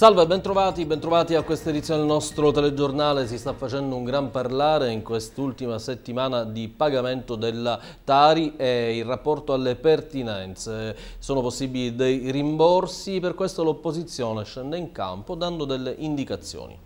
Salve, bentrovati, bentrovati a questa edizione del nostro telegiornale. Si sta facendo un gran parlare in quest'ultima settimana di pagamento della Tari e il rapporto alle pertinenze. Sono possibili dei rimborsi, per questo l'opposizione scende in campo dando delle indicazioni.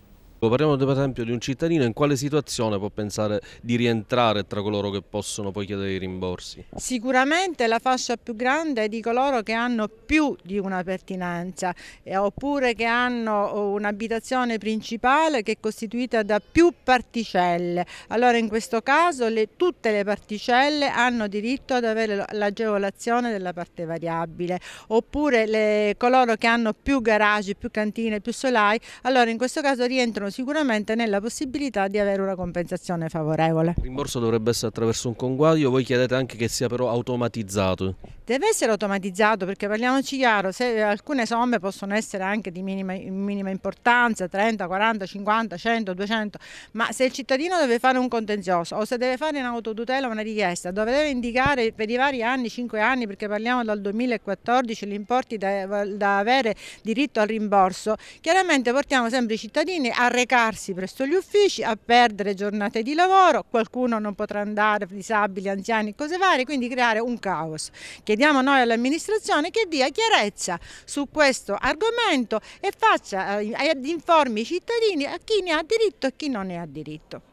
Ecco, parliamo per esempio di un cittadino in quale situazione può pensare di rientrare tra coloro che possono poi chiedere i rimborsi? Sicuramente la fascia più grande è di coloro che hanno più di una pertinenza eh, oppure che hanno eh, un'abitazione principale che è costituita da più particelle. Allora in questo caso le, tutte le particelle hanno diritto ad avere l'agevolazione della parte variabile oppure le, coloro che hanno più garage, più cantine, più solai, allora in questo caso rientrano sicuramente nella possibilità di avere una compensazione favorevole. Il rimborso dovrebbe essere attraverso un conguaglio, voi chiedete anche che sia però automatizzato. Deve essere automatizzato perché parliamoci chiaro, se alcune somme possono essere anche di minima, minima importanza, 30, 40, 50, 100, 200, ma se il cittadino deve fare un contenzioso o se deve fare in autotutela una richiesta dove deve indicare per i vari anni, 5 anni, perché parliamo dal 2014, gli importi da, da avere diritto al rimborso, chiaramente portiamo sempre i cittadini a realizzare recarsi presso gli uffici, a perdere giornate di lavoro, qualcuno non potrà andare, disabili, anziani, cose varie, quindi creare un caos. Chiediamo noi all'amministrazione che dia chiarezza su questo argomento e faccia, eh, informi i cittadini a chi ne ha diritto e a chi non ne ha diritto.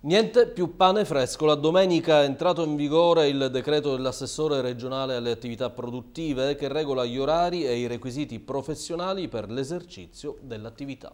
Niente più pane fresco. La domenica è entrato in vigore il decreto dell'assessore regionale alle attività produttive che regola gli orari e i requisiti professionali per l'esercizio dell'attività.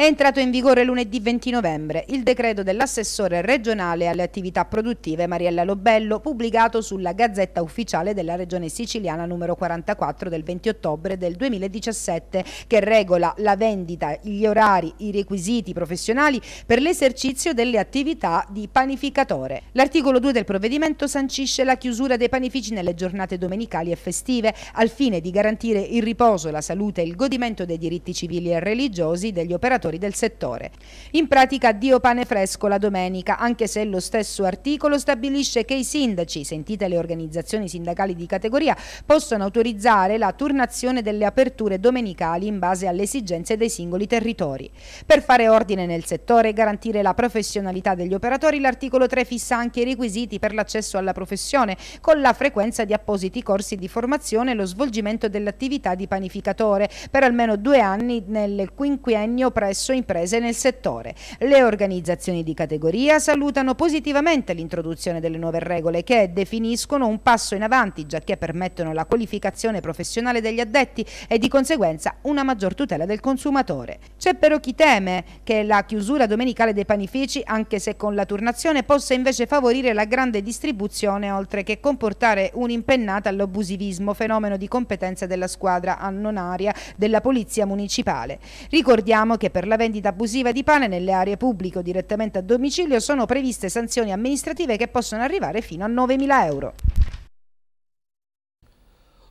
È entrato in vigore lunedì 20 novembre il decreto dell'assessore regionale alle attività produttive Mariella Lobello, pubblicato sulla Gazzetta Ufficiale della Regione Siciliana numero 44 del 20 ottobre del 2017, che regola la vendita, gli orari, i requisiti professionali per l'esercizio delle attività di panificatore. L'articolo 2 del provvedimento sancisce la chiusura dei panifici nelle giornate domenicali e festive, al fine di garantire il riposo, la salute e il godimento dei diritti civili e religiosi degli operatori lavoratori del settore. In pratica Dio pane fresco la domenica, anche se lo stesso articolo stabilisce che i sindaci, sentite le organizzazioni sindacali di categoria, possono autorizzare la turnazione delle aperture domenicali in base alle esigenze dei singoli territori. Per fare ordine nel settore e garantire la professionalità degli operatori, l'articolo 3 fissa anche i requisiti per l'accesso alla professione, con la frequenza di appositi corsi di formazione e lo svolgimento dell'attività di panificatore per almeno due anni nel quinquennio presso presso imprese nel settore. Le organizzazioni di categoria salutano positivamente l'introduzione delle nuove regole che definiscono un passo in avanti, giacché permettono la qualificazione professionale degli addetti e di conseguenza una maggior tutela del consumatore. C'è però chi teme che la chiusura domenicale dei panifici, anche se con la turnazione, possa invece favorire la grande distribuzione oltre che comportare un'impennata all'abusivismo, fenomeno di competenza della squadra annonaria della Polizia Municipale. Ricordiamo che per per la vendita abusiva di pane nelle aree pubbliche o direttamente a domicilio sono previste sanzioni amministrative che possono arrivare fino a 9.000 euro.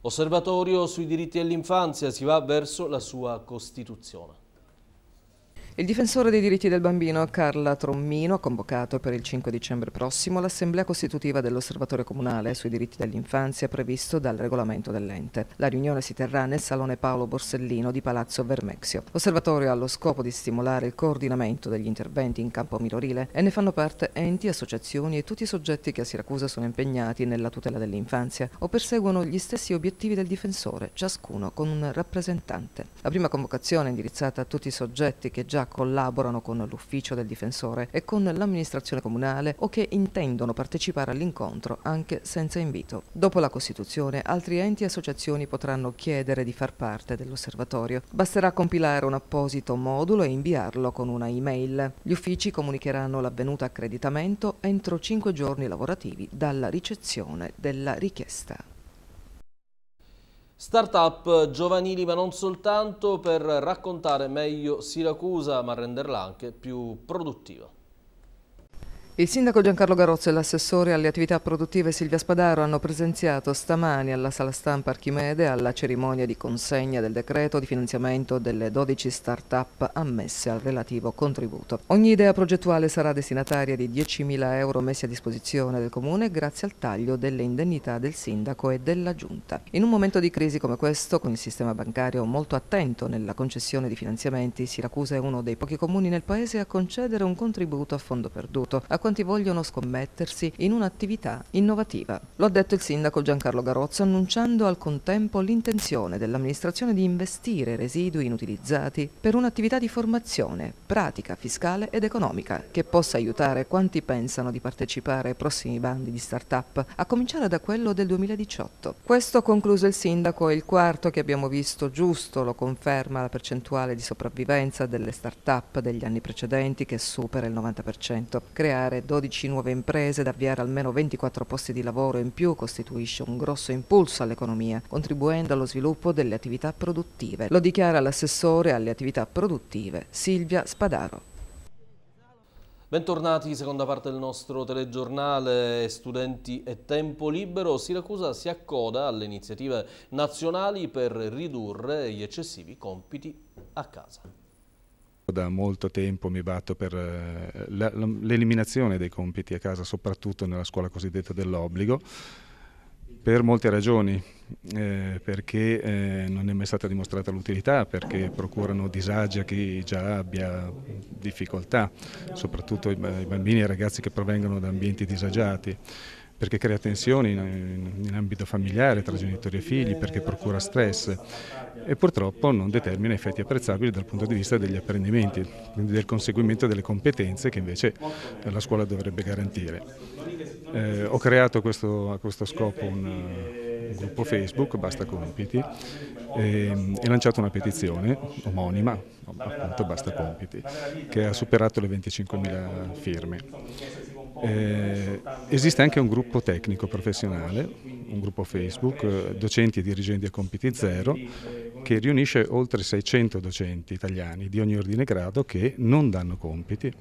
Osservatorio sui diritti dell'infanzia si va verso la sua costituzione. Il difensore dei diritti del bambino Carla Trommino ha convocato per il 5 dicembre prossimo l'assemblea costitutiva dell'osservatorio comunale sui diritti dell'infanzia previsto dal regolamento dell'ente. La riunione si terrà nel Salone Paolo Borsellino di Palazzo Vermexio. L'osservatorio ha lo scopo di stimolare il coordinamento degli interventi in campo minorile e ne fanno parte enti, associazioni e tutti i soggetti che a Siracusa sono impegnati nella tutela dell'infanzia o perseguono gli stessi obiettivi del difensore, ciascuno con un rappresentante. La prima convocazione è indirizzata a tutti i soggetti che già collaborano con l'ufficio del difensore e con l'amministrazione comunale o che intendono partecipare all'incontro anche senza invito. Dopo la Costituzione, altri enti e associazioni potranno chiedere di far parte dell'osservatorio. Basterà compilare un apposito modulo e inviarlo con una e-mail. Gli uffici comunicheranno l'avvenuto accreditamento entro 5 giorni lavorativi dalla ricezione della richiesta. Startup giovanili ma non soltanto per raccontare meglio Siracusa ma renderla anche più produttiva. Il sindaco Giancarlo Garozzo e l'assessore alle attività produttive Silvia Spadaro hanno presenziato stamani alla sala stampa Archimede alla cerimonia di consegna del decreto di finanziamento delle 12 start-up ammesse al relativo contributo. Ogni idea progettuale sarà destinataria di 10.000 euro messi a disposizione del Comune grazie al taglio delle indennità del sindaco e della Giunta. In un momento di crisi come questo, con il sistema bancario molto attento nella concessione di finanziamenti, Siracusa è uno dei pochi comuni nel Paese a concedere un contributo a fondo perduto. A quanti vogliono scommettersi in un'attività innovativa. Lo ha detto il sindaco Giancarlo Garozzo annunciando al contempo l'intenzione dell'amministrazione di investire residui inutilizzati per un'attività di formazione, pratica, fiscale ed economica che possa aiutare quanti pensano di partecipare ai prossimi bandi di start-up, a cominciare da quello del 2018. Questo, concluso il sindaco, è il quarto che abbiamo visto giusto, lo conferma la percentuale di sopravvivenza delle start-up degli anni precedenti che supera il 90%. Creare 12 nuove imprese ed avviare almeno 24 posti di lavoro in più costituisce un grosso impulso all'economia, contribuendo allo sviluppo delle attività produttive. Lo dichiara l'assessore alle attività produttive Silvia Spadaro. Bentornati, seconda parte del nostro telegiornale Studenti e Tempo Libero. Siracusa si accoda alle iniziative nazionali per ridurre gli eccessivi compiti a casa. Da molto tempo mi batto per eh, l'eliminazione dei compiti a casa, soprattutto nella scuola cosiddetta dell'obbligo, per molte ragioni, eh, perché eh, non è mai stata dimostrata l'utilità, perché procurano disagi a chi già abbia difficoltà, soprattutto i bambini e i ragazzi che provengono da ambienti disagiati perché crea tensioni in, in, in, ambito familiare tra genitori e figli, perché procura stress e purtroppo non determina effetti apprezzabili dal punto di vista degli apprendimenti, quindi del conseguimento delle competenze che invece eh, la scuola dovrebbe garantire. Eh, ho creato questo, a questo scopo un, un gruppo Facebook, Basta Compiti, ehm, e, e lanciato una petizione omonima, appunto Basta Compiti, che ha superato le 25.000 firme. Eh, esiste anche un gruppo tecnico professionale, un gruppo Facebook, docenti e dirigenti a compiti zero, che riunisce oltre 600 docenti italiani di ogni ordine e grado che non danno compiti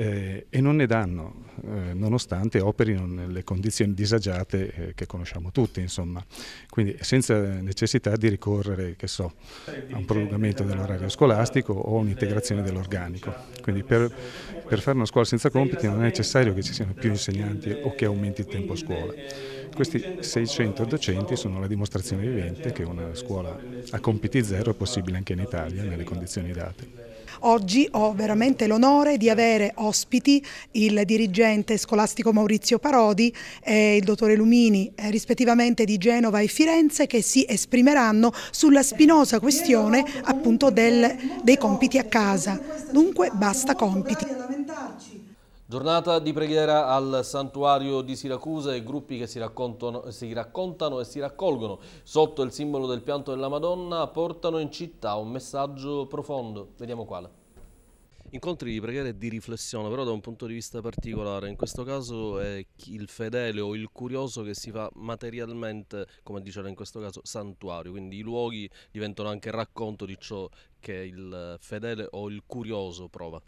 eh, e non ne danno, eh, nonostante operino nelle condizioni disagiate eh, che conosciamo tutti, insomma. Quindi senza necessità di ricorrere, so, a un prolungamento dell'orario scolastico o un'integrazione dell'organico. Diciamo. Quindi per, per fare una scuola senza compiti non è necessario che ci siano più insegnanti o che aumenti il tempo a scuola. Questi 600 docenti sono la dimostrazione vivente che una scuola a compiti zero è possibile anche in Italia nelle condizioni date. Oggi ho veramente l'onore di avere ospiti il dirigente scolastico Maurizio Parodi e il dottore Lumini eh, rispettivamente di Genova e Firenze che si esprimeranno sulla spinosa questione appunto del, dei compiti a casa. Dunque basta compiti. Giornata di preghiera al santuario di Siracusa e gruppi che si, si raccontano, e si raccolgono sotto il simbolo del pianto della Madonna portano in città un messaggio profondo. Vediamo quale. Incontri di preghiera e di riflessione, però da un punto di vista particolare, in questo caso è il fedele o il curioso che si fa materialmente, come diceva in questo caso, santuario, quindi i luoghi diventano anche racconto di ciò che il fedele o il curioso prova.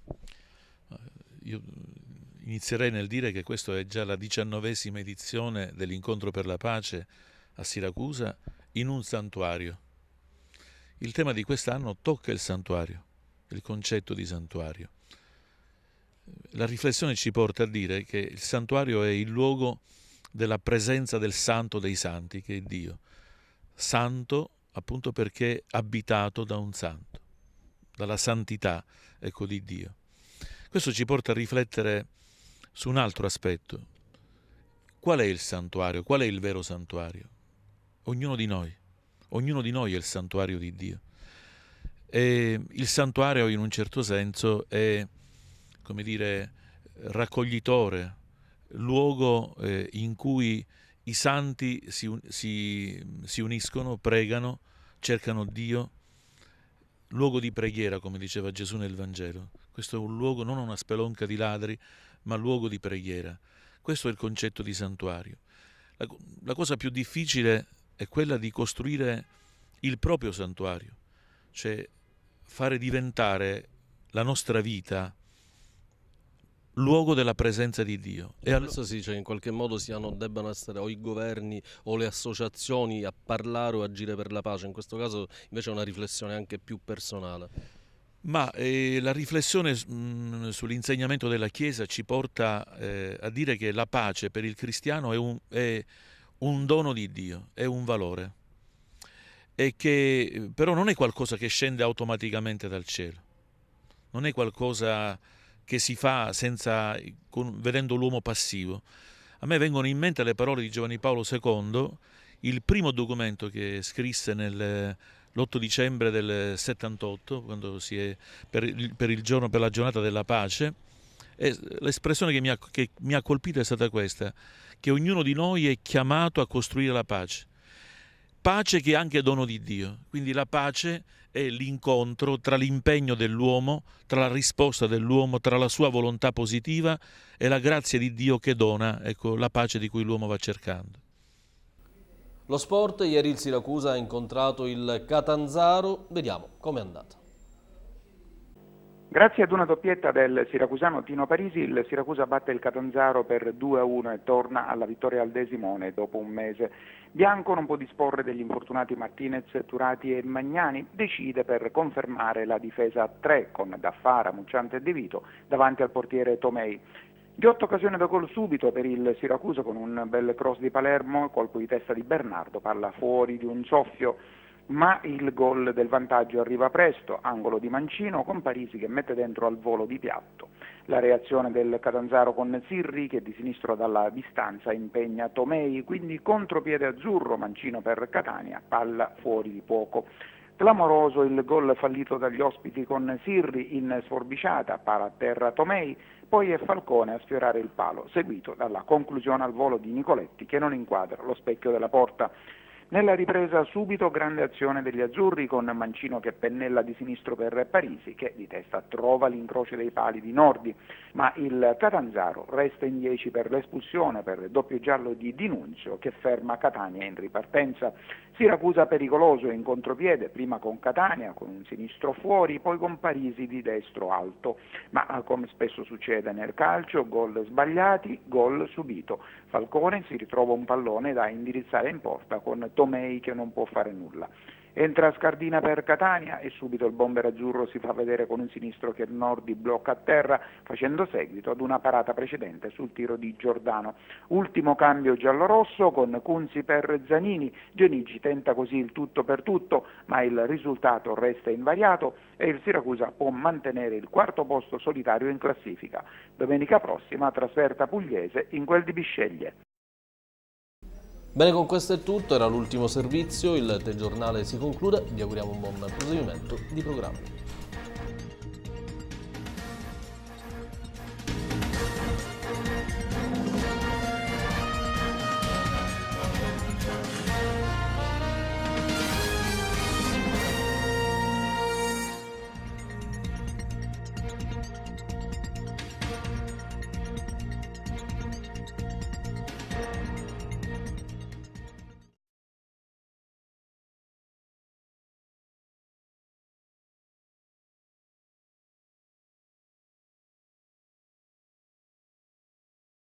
Io inizierei nel dire che questa è già la diciannovesima edizione dell'incontro per la pace a Siracusa in un santuario. Il tema di quest'anno tocca il santuario, il concetto di santuario. La riflessione ci porta a dire che il santuario è il luogo della presenza del santo dei santi, che è Dio. Santo appunto perché abitato da un santo, dalla santità ecco, di Dio. Questo ci porta a riflettere su un altro aspetto. Qual è il santuario? Qual è il vero santuario? Ognuno di noi. Ognuno di noi è il santuario di Dio. E il santuario in un certo senso è, come dire, raccoglitore, luogo eh, in cui i santi si, si, si uniscono, pregano, cercano Dio, luogo di preghiera, come diceva Gesù nel Vangelo. Questo è un luogo, non una spelonca di ladri, ma luogo di preghiera. Questo è il concetto di santuario. La, la cosa più difficile è quella di costruire il proprio santuario, cioè fare diventare la nostra vita luogo della presenza di Dio. E allora si dice che in qualche modo siano, debbano essere o i governi o le associazioni a parlare o agire per la pace, in questo caso invece è una riflessione anche più personale. Ma eh, la riflessione mh, mm, sull'insegnamento della Chiesa ci porta eh, a dire che la pace per il cristiano è un, è un, dono di Dio, è un valore, e che eh, però non è qualcosa che scende automaticamente dal cielo, non è qualcosa che si fa senza, con, vedendo l'uomo passivo. A me vengono in mente le parole di Giovanni Paolo II, il primo documento che scrisse nel l'8 dicembre del 78, è, per, il, per, il giorno, per la giornata della pace, e l'espressione che mi, ha, che mi ha colpito è stata questa, che ognuno di noi è chiamato a costruire la pace. Pace che è anche dono di Dio. Quindi la pace è l'incontro tra l'impegno dell'uomo, tra la risposta dell'uomo, tra la sua volontà positiva e la grazia di Dio che dona ecco, la pace di cui l'uomo va cercando. Lo sport, ieri il Siracusa ha incontrato il Catanzaro, vediamo com'è andata. Grazie ad una doppietta del siracusano Tino Parisi, il Siracusa batte il Catanzaro per 2-1 e torna alla vittoria al Desimone dopo un mese. Bianco non può disporre degli infortunati Martinez, Turati e Magnani, decide per confermare la difesa a 3 con Daffara, Mucciante e De Vito davanti al portiere Tomei. Ghiotta occasione da gol subito per il Siracusa con un bel cross di Palermo, colpo di testa di Bernardo, palla fuori di un soffio, ma il gol del vantaggio arriva presto, angolo di Mancino con Parisi che mette dentro al volo di piatto. La reazione del Catanzaro con Sirri che di sinistro dalla distanza impegna Tomei, quindi contropiede azzurro, Mancino per Catania, palla fuori di poco. Clamoroso il gol fallito dagli ospiti con Sirri in sforbiciata, para a terra Tomei, poi è Falcone a sfiorare il palo, seguito dalla conclusione al volo di Nicoletti che non inquadra lo specchio della porta. Nella ripresa subito grande azione degli azzurri con Mancino che pennella di sinistro per Parisi che di testa trova l'incrocio dei pali di Nordi, ma il Catanzaro resta in 10 per l'espulsione per il doppio giallo di Dinunzio che ferma Catania in ripartenza. Siracusa pericoloso in contropiede, prima con Catania con un sinistro fuori, poi con Parisi di destro alto, ma eh, come spesso succede nel calcio, gol sbagliati, gol subito. Falcone si ritrova un pallone da indirizzare in porta con Tomei che non può fare nulla. Entra a Scardina per Catania e subito il bomber azzurro si fa vedere con un sinistro che Nordi blocca a terra facendo seguito ad una parata precedente sul tiro di Giordano. Ultimo cambio giallo-rosso con Cunzi per Zanini, Genigi tenta così il tutto per tutto ma il risultato resta invariato e il Siracusa può mantenere il quarto posto solitario in classifica. Domenica prossima trasferta pugliese in quel di Bisceglie. Bene, con questo è tutto, era l'ultimo servizio, il telegiornale si conclude, vi auguriamo un buon proseguimento di programmi.